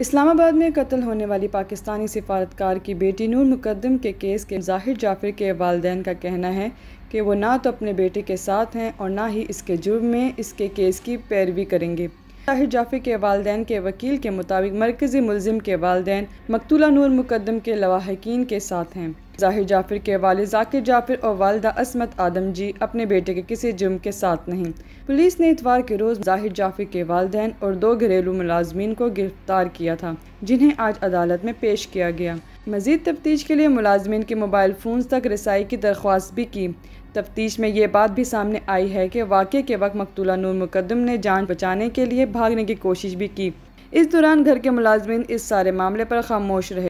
इस्लामाबाद में कत्ल होने वाली पाकिस्तानी सिफारतकार की बेटी नूर मुकदम के केस के जाहिर जाफिर के वालदेन का कहना है कि वो ना तो अपने बेटे के साथ हैं और ना ही इसके जुर्म में इसके केस की पैरवी करेंगे जाहिर जाफिर के वालदेन के वकील के मुताबिक मरकज़ी मुलजिम के वालदेन मकतूला नूर मुकदम के लवाहकिन के साथ हैं जाहिर जाफिर के वाले जाकिर जाफिर और वालदा असमत आदम जी अपने बेटे के किसी जुर्म के साथ नहीं पुलिस ने इतवार के रोज़ जाहिर जाफिर के वालदेन और दो घरेलू मुलाजमीन को गिरफ्तार किया था जिन्हें आज अदालत में पेश किया गया मजीद तफ्तीश के लिए मुलाजमीन के मोबाइल फ़ोन तक रसाई की दरख्वास्त भी की तफ्तीश में ये बात भी सामने आई है कि वाक़े के वक्त मकतूला नूर मुकदम ने जान बचाने के लिए भागने की कोशिश भी की इस दौरान घर के मुलाजमीन इस सारे मामले पर खामोश रहे